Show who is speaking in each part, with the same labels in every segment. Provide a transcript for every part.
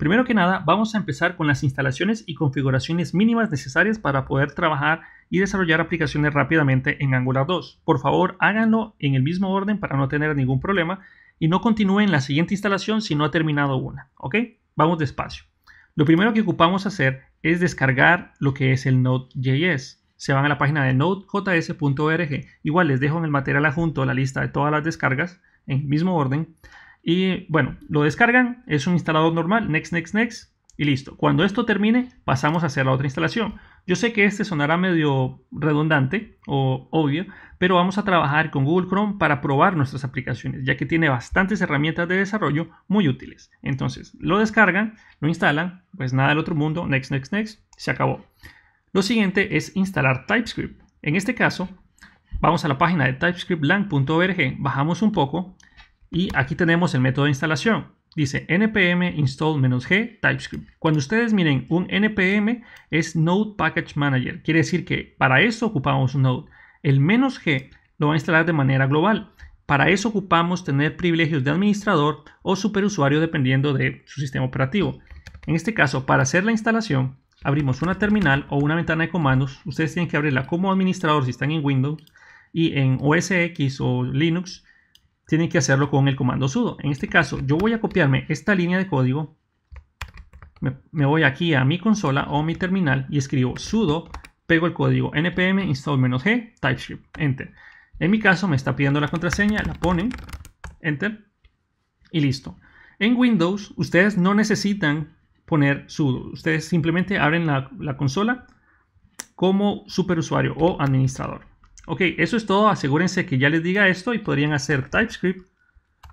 Speaker 1: Primero que nada, vamos a empezar con las instalaciones y configuraciones mínimas necesarias para poder trabajar y desarrollar aplicaciones rápidamente en Angular 2. Por favor, háganlo en el mismo orden para no tener ningún problema y no continúen la siguiente instalación si no ha terminado una, ¿ok? Vamos despacio. Lo primero que ocupamos hacer es descargar lo que es el Node.js. Se van a la página de nodejs.org. Igual les dejo en el material adjunto la lista de todas las descargas en el mismo orden. Y bueno, lo descargan, es un instalador normal, next, next, next, y listo. Cuando esto termine, pasamos a hacer la otra instalación. Yo sé que este sonará medio redundante o obvio, pero vamos a trabajar con Google Chrome para probar nuestras aplicaciones, ya que tiene bastantes herramientas de desarrollo muy útiles. Entonces, lo descargan, lo instalan, pues nada del otro mundo, next, next, next, se acabó. Lo siguiente es instalar TypeScript. En este caso, vamos a la página de typescriptlang.org, bajamos un poco, y aquí tenemos el método de instalación. Dice npm install-g TypeScript. Cuando ustedes miren un npm es Node Package Manager. Quiere decir que para eso ocupamos un Node. El menos g lo va a instalar de manera global. Para eso ocupamos tener privilegios de administrador o superusuario dependiendo de su sistema operativo. En este caso, para hacer la instalación, abrimos una terminal o una ventana de comandos. Ustedes tienen que abrirla como administrador si están en Windows y en OS X o Linux tienen que hacerlo con el comando sudo. En este caso, yo voy a copiarme esta línea de código, me, voy aquí a mi consola o mi terminal y escribo sudo, pego el código npm install-g typescript, enter. En mi caso me está pidiendo la contraseña, la ponen, enter y listo. En Windows ustedes no necesitan poner sudo, ustedes simplemente abren la consola como superusuario o administrador. Ok, eso es todo. Asegúrense que ya les diga esto y podrían hacer TypeScript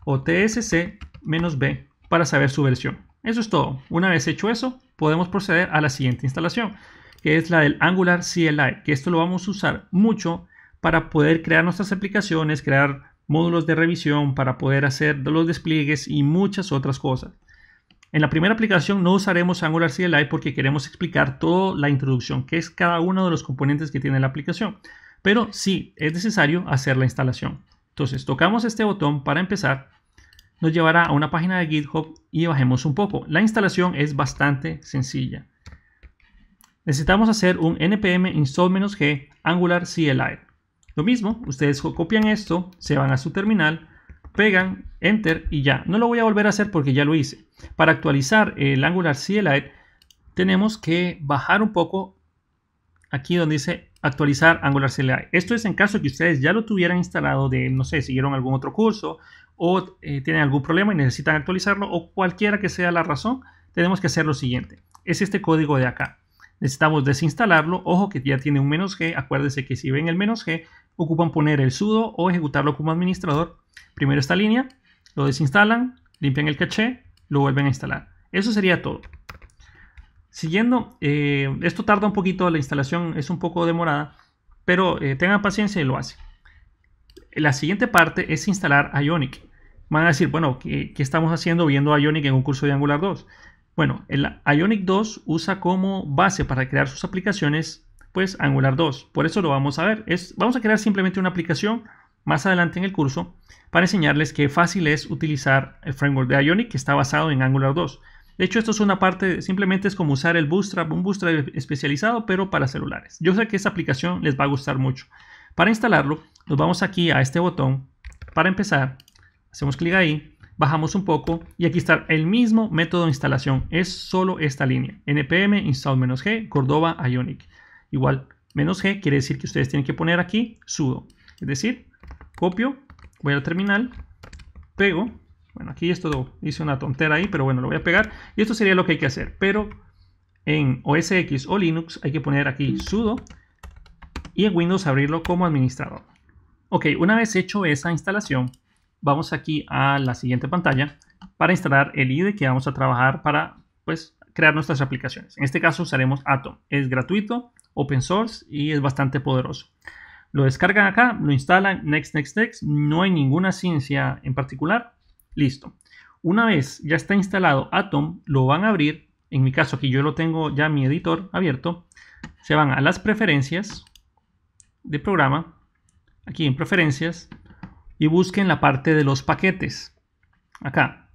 Speaker 1: o tsc-b para saber su versión. Eso es todo. Una vez hecho eso, podemos proceder a la siguiente instalación, que es la del Angular CLI, que esto lo vamos a usar mucho para poder crear nuestras aplicaciones, crear módulos de revisión, para poder hacer los despliegues y muchas otras cosas. En la primera aplicación no usaremos Angular CLI porque queremos explicar toda la introducción, que es cada uno de los componentes que tiene la aplicación pero sí es necesario hacer la instalación. Entonces tocamos este botón para empezar, nos llevará a una página de GitHub y bajemos un poco. La instalación es bastante sencilla. Necesitamos hacer un npm install-g angular CLI. Lo mismo, ustedes copian esto, se van a su terminal, pegan, enter y ya. No lo voy a volver a hacer porque ya lo hice. Para actualizar el Angular CLI tenemos que bajar un poco aquí donde dice actualizar Angular CLI. Esto es en caso que ustedes ya lo tuvieran instalado de, no sé, siguieron algún otro curso o eh, tienen algún problema y necesitan actualizarlo o cualquiera que sea la razón, tenemos que hacer lo siguiente. Es este código de acá. Necesitamos desinstalarlo. Ojo que ya tiene un menos G. Acuérdense que si ven el menos G, ocupan poner el sudo o ejecutarlo como administrador. Primero esta línea, lo desinstalan, limpian el caché, lo vuelven a instalar. Eso sería todo. Siguiendo, eh, esto tarda un poquito, la instalación es un poco demorada, pero eh, tengan paciencia y lo hacen. La siguiente parte es instalar Ionic. Van a decir, bueno, ¿qué, estamos haciendo viendo Ionic en un curso de Angular 2? Bueno, el Ionic 2 usa como base para crear sus aplicaciones, pues Angular 2. Por eso lo vamos a ver. Es, vamos a crear simplemente una aplicación más adelante en el curso para enseñarles qué fácil es utilizar el framework de Ionic que está basado en Angular 2. De hecho, esto es una parte, simplemente es como usar el Bootstrap, un Bootstrap especializado, pero para celulares. Yo sé que esta aplicación les va a gustar mucho. Para instalarlo, nos vamos aquí a este botón. Para empezar, hacemos clic ahí, bajamos un poco y aquí está el mismo método de instalación. Es solo esta línea, npm install-g Cordova Ionic. Igual, menos g quiere decir que ustedes tienen que poner aquí sudo. Es decir, copio, voy al terminal, pego bueno, aquí esto hice una tontera ahí, pero bueno, lo voy a pegar. Y esto sería lo que hay que hacer. Pero en OS X o Linux hay que poner aquí sudo y en Windows abrirlo como administrador. Ok, una vez hecho esa instalación, vamos aquí a la siguiente pantalla para instalar el IDE que vamos a trabajar para pues, crear nuestras aplicaciones. En este caso usaremos Atom. Es gratuito, open source y es bastante poderoso. Lo descargan acá, lo instalan, next, next, next. No hay ninguna ciencia en particular. Listo. Una vez ya está instalado Atom, lo van a abrir. En mi caso aquí yo lo tengo ya mi editor abierto. Se van a las preferencias de programa. Aquí en preferencias. Y busquen la parte de los paquetes. Acá,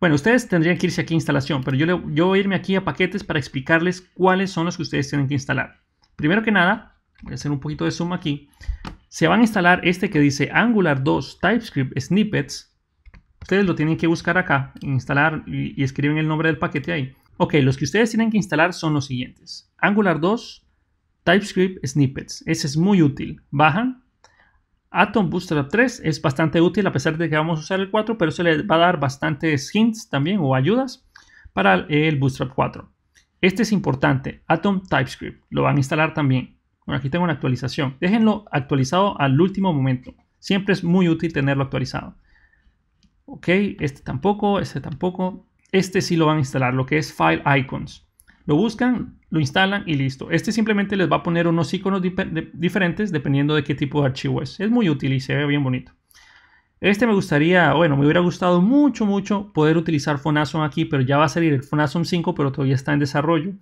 Speaker 1: bueno, ustedes tendrían que irse aquí a instalación, pero yo, yo, voy a irme aquí a paquetes para explicarles cuáles son los que ustedes tienen que instalar. Primero que nada, voy a hacer un poquito de zoom aquí, se van a instalar este que dice Angular 2 TypeScript Snippets Ustedes lo tienen que buscar acá, instalar y, escriben el nombre del paquete ahí. Ok, los que ustedes tienen que instalar son los siguientes. Angular 2, TypeScript Snippets. Ese es muy útil. Bajan. Atom Bootstrap 3 es bastante útil a pesar de que vamos a usar el 4, pero se le va a dar bastantes hints también o ayudas para el Bootstrap 4. Este es importante, Atom TypeScript. Lo van a instalar también. Bueno, aquí tengo una actualización. Déjenlo actualizado al último momento. Siempre es muy útil tenerlo actualizado. Ok, este tampoco, este tampoco. Este sí lo van a instalar, lo que es File Icons. Lo buscan, lo instalan y listo. Este simplemente les va a poner unos iconos diferentes dependiendo de qué tipo de archivo es. Es muy útil y se ve bien bonito. Este me gustaría, bueno, me hubiera gustado mucho, mucho poder utilizar Phonazon aquí, pero ya va a salir el Fonasom 5, pero todavía está en desarrollo.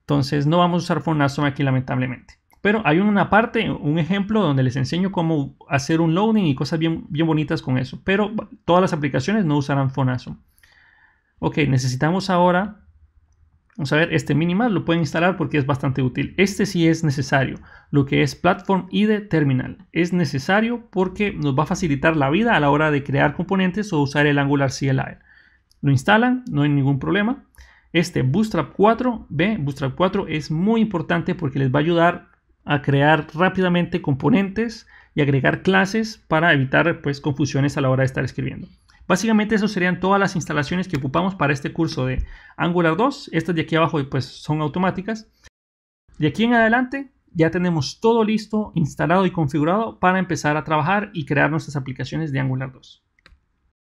Speaker 1: Entonces no vamos a usar Phonazon aquí lamentablemente. Pero hay una parte, un ejemplo donde les enseño cómo hacer un loading y cosas bien, bien bonitas con eso. Pero todas las aplicaciones no usarán Fonazo. Ok, necesitamos ahora, vamos a ver, este minimal lo pueden instalar porque es bastante útil. Este sí es necesario, lo que es Platform ID Terminal. Es necesario porque nos va a facilitar la vida a la hora de crear componentes o usar el Angular CLI. Lo instalan, no hay ningún problema. Este Bootstrap 4, ve, Bootstrap 4 es muy importante porque les va a ayudar a crear rápidamente componentes y agregar clases para evitar pues, confusiones a la hora de estar escribiendo. Básicamente eso serían todas las instalaciones que ocupamos para este curso de Angular 2. Estas de aquí abajo pues, son automáticas. De aquí en adelante ya tenemos todo listo, instalado y configurado para empezar a trabajar y crear nuestras aplicaciones de Angular 2.